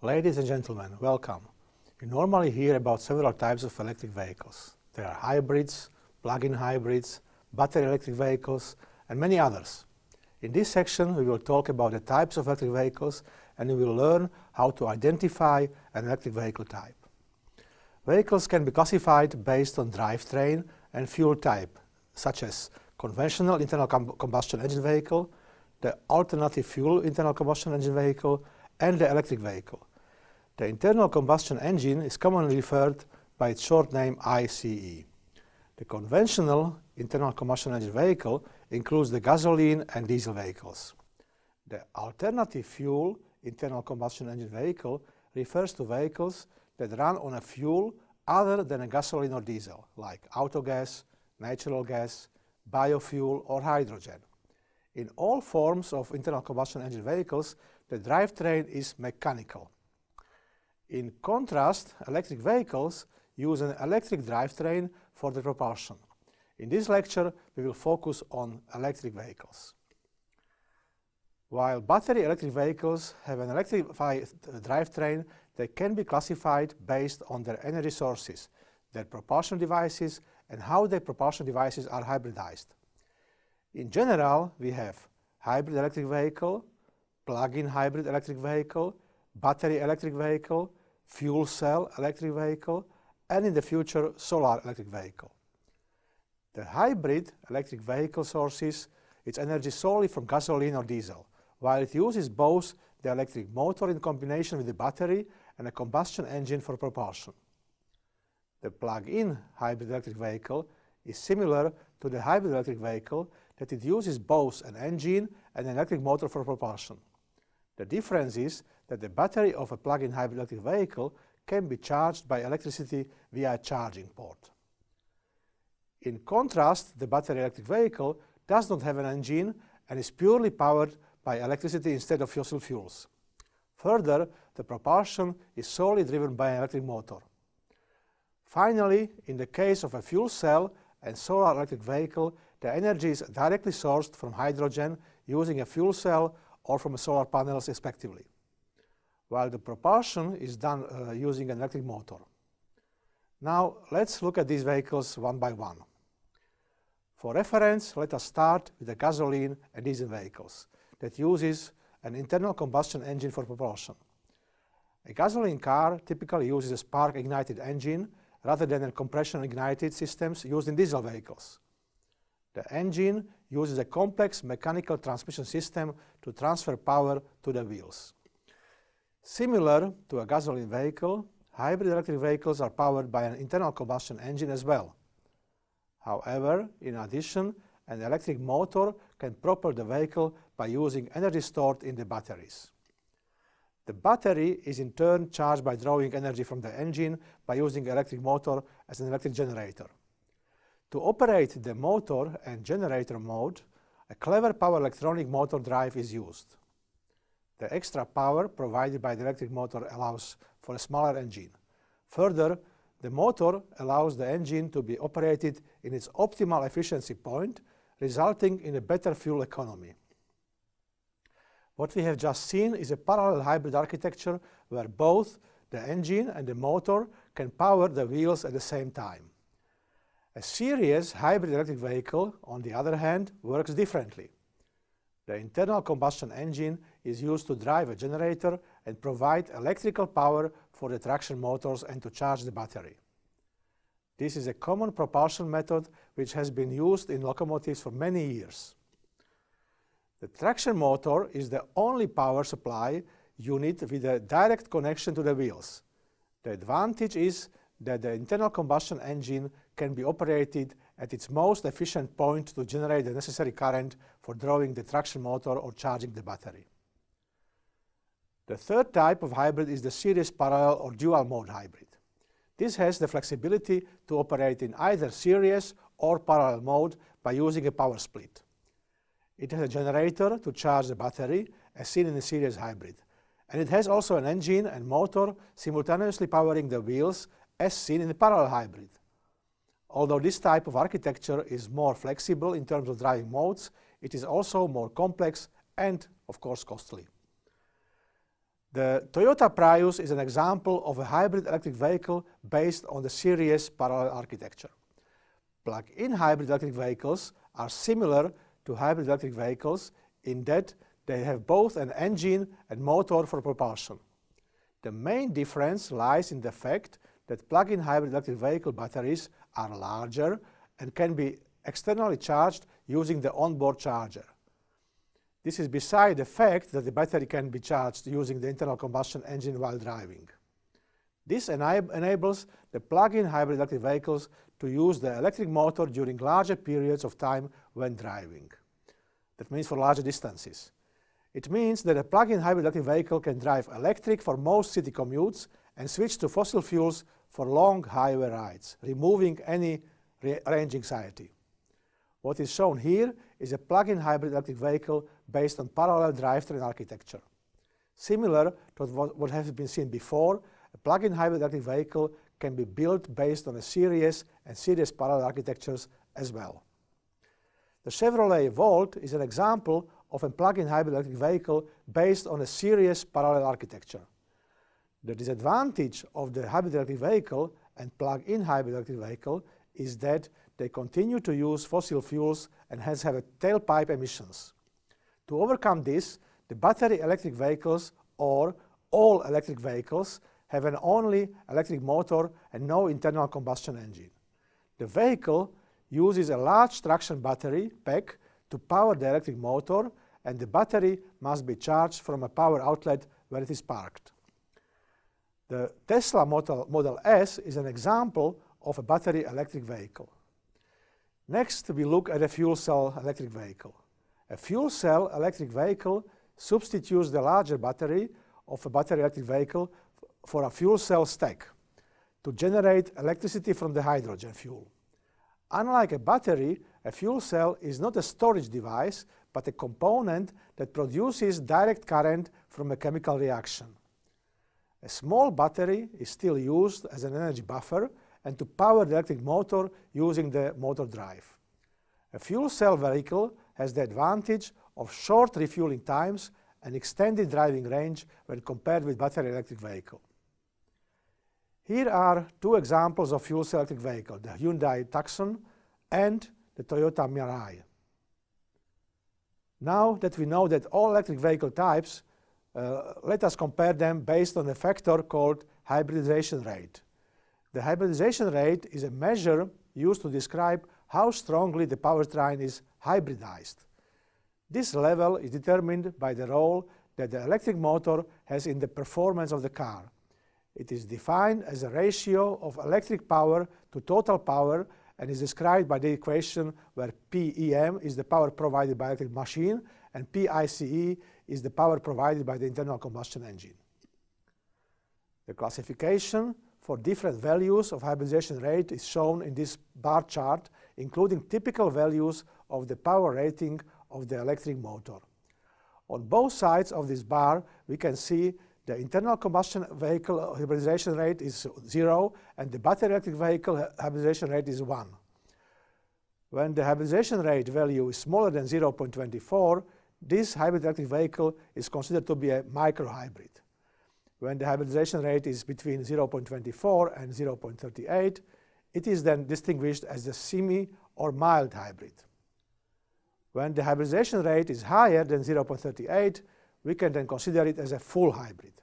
Ladies and gentlemen, welcome. You normally hear about several types of electric vehicles. There are hybrids, plug-in hybrids, battery electric vehicles, and many others. In this section, we will talk about the types of electric vehicles and you will learn how to identify an electric vehicle type. Vehicles can be classified based on drivetrain and fuel type, such as conventional internal com combustion engine vehicle, the alternative fuel internal combustion engine vehicle, and the electric vehicle. The internal combustion engine is commonly referred by its short name ICE. The conventional internal combustion engine vehicle includes the gasoline and diesel vehicles. The alternative fuel internal combustion engine vehicle refers to vehicles that run on a fuel other than a gasoline or diesel, like autogas, natural gas, biofuel or hydrogen. In all forms of internal combustion engine vehicles, the drivetrain is mechanical. In contrast, electric vehicles use an electric drivetrain for the propulsion. In this lecture, we will focus on electric vehicles. While battery electric vehicles have an electrified drivetrain, they can be classified based on their energy sources, their propulsion devices, and how their propulsion devices are hybridized. In general, we have hybrid electric vehicle, plug-in hybrid electric vehicle, battery electric vehicle, fuel cell electric vehicle, and in the future, solar electric vehicle. The hybrid electric vehicle sources its energy solely from gasoline or diesel, while it uses both the electric motor in combination with the battery and a combustion engine for propulsion. The plug-in hybrid electric vehicle is similar to the hybrid electric vehicle that it uses both an engine and an electric motor for propulsion. The difference is that the battery of a plug-in hybrid electric vehicle can be charged by electricity via a charging port. In contrast, the battery electric vehicle does not have an engine and is purely powered by electricity instead of fossil fuels. Further, the propulsion is solely driven by an electric motor. Finally, in the case of a fuel cell and solar electric vehicle, the energy is directly sourced from hydrogen using a fuel cell or from solar panels respectively, while the propulsion is done uh, using an electric motor. Now let's look at these vehicles one by one. For reference, let us start with the gasoline and diesel vehicles that uses an internal combustion engine for propulsion. A gasoline car typically uses a spark-ignited engine rather than a compression-ignited systems used in diesel vehicles. The engine uses a complex mechanical transmission system to transfer power to the wheels. Similar to a gasoline vehicle, hybrid electric vehicles are powered by an internal combustion engine as well. However, in addition, an electric motor can propel the vehicle by using energy stored in the batteries. The battery is in turn charged by drawing energy from the engine by using electric motor as an electric generator. To operate the motor and generator mode, a clever power electronic motor drive is used. The extra power provided by the electric motor allows for a smaller engine. Further, the motor allows the engine to be operated in its optimal efficiency point, resulting in a better fuel economy. What we have just seen is a parallel hybrid architecture where both the engine and the motor can power the wheels at the same time. A serious hybrid electric vehicle, on the other hand, works differently. The internal combustion engine is used to drive a generator and provide electrical power for the traction motors and to charge the battery. This is a common propulsion method which has been used in locomotives for many years. The traction motor is the only power supply unit with a direct connection to the wheels. The advantage is that the internal combustion engine can be operated at its most efficient point to generate the necessary current for drawing the traction motor or charging the battery. The third type of hybrid is the series parallel or dual mode hybrid. This has the flexibility to operate in either series or parallel mode by using a power split. It has a generator to charge the battery, as seen in the series hybrid, and it has also an engine and motor simultaneously powering the wheels, as seen in the parallel hybrid. Although this type of architecture is more flexible in terms of driving modes, it is also more complex and, of course, costly. The Toyota Prius is an example of a hybrid electric vehicle based on the series parallel architecture. Plug-in hybrid electric vehicles are similar to hybrid electric vehicles in that they have both an engine and motor for propulsion. The main difference lies in the fact that plug-in hybrid electric vehicle batteries are larger and can be externally charged using the onboard charger. This is beside the fact that the battery can be charged using the internal combustion engine while driving. This enab enables the plug-in hybrid electric vehicles to use the electric motor during larger periods of time when driving. That means for larger distances. It means that a plug-in hybrid electric vehicle can drive electric for most city commutes and switch to fossil fuels for long highway rides, removing any range anxiety. What is shown here is a plug-in hybrid electric vehicle based on parallel drivetrain architecture. Similar to what has been seen before, a plug-in hybrid electric vehicle can be built based on a series and series parallel architectures as well. The Chevrolet Volt is an example of a plug-in hybrid electric vehicle based on a series parallel architecture. The disadvantage of the hybrid electric vehicle and plug-in hybrid electric vehicle is that they continue to use fossil fuels and hence have tailpipe emissions. To overcome this, the battery electric vehicles or all electric vehicles have an only electric motor and no internal combustion engine. The vehicle uses a large traction battery pack to power the electric motor and the battery must be charged from a power outlet where it is parked. The Tesla Model, Model S is an example of a battery electric vehicle. Next, we look at a fuel cell electric vehicle. A fuel cell electric vehicle substitutes the larger battery of a battery electric vehicle for a fuel cell stack to generate electricity from the hydrogen fuel. Unlike a battery, a fuel cell is not a storage device, but a component that produces direct current from a chemical reaction. A small battery is still used as an energy buffer and to power the electric motor using the motor drive. A fuel cell vehicle has the advantage of short refueling times and extended driving range when compared with battery electric vehicle. Here are two examples of fuel cell electric vehicle, the Hyundai Tucson and the Toyota Mirai. Now that we know that all electric vehicle types uh, let us compare them based on a factor called hybridization rate. The hybridization rate is a measure used to describe how strongly the powertrain is hybridized. This level is determined by the role that the electric motor has in the performance of the car. It is defined as a ratio of electric power to total power and is described by the equation where PEM is the power provided by electric machine and PICE is the power provided by the internal combustion engine. The classification for different values of hybridization rate is shown in this bar chart, including typical values of the power rating of the electric motor. On both sides of this bar, we can see the internal combustion vehicle hybridization rate is zero, and the battery electric vehicle hybridization rate is one. When the hybridization rate value is smaller than 0.24, this hybrid electric vehicle is considered to be a micro hybrid When the hybridization rate is between 0.24 and 0.38, it is then distinguished as a semi or mild hybrid. When the hybridization rate is higher than 0.38, we can then consider it as a full hybrid.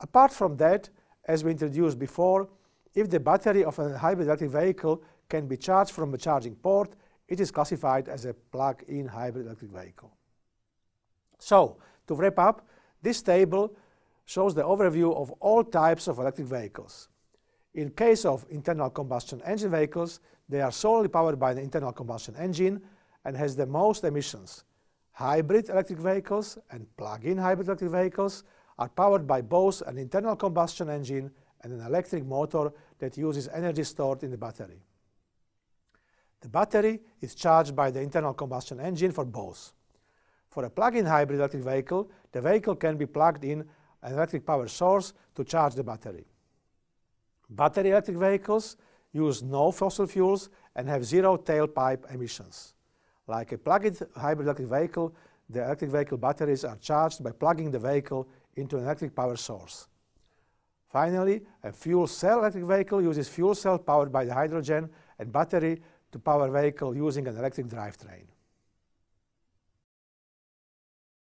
Apart from that, as we introduced before, if the battery of a hybrid electric vehicle can be charged from a charging port, it is classified as a plug-in hybrid electric vehicle. So, to wrap up, this table shows the overview of all types of electric vehicles. In case of internal combustion engine vehicles, they are solely powered by the internal combustion engine and has the most emissions. Hybrid electric vehicles and plug-in hybrid electric vehicles are powered by both an internal combustion engine and an electric motor that uses energy stored in the battery. The battery is charged by the internal combustion engine for both. For a plug-in hybrid electric vehicle, the vehicle can be plugged in an electric power source to charge the battery. Battery electric vehicles use no fossil fuels and have zero tailpipe emissions. Like a plug-in hybrid electric vehicle, the electric vehicle batteries are charged by plugging the vehicle into an electric power source. Finally, a fuel cell electric vehicle uses fuel cell powered by the hydrogen and battery to power vehicle using an electric drivetrain.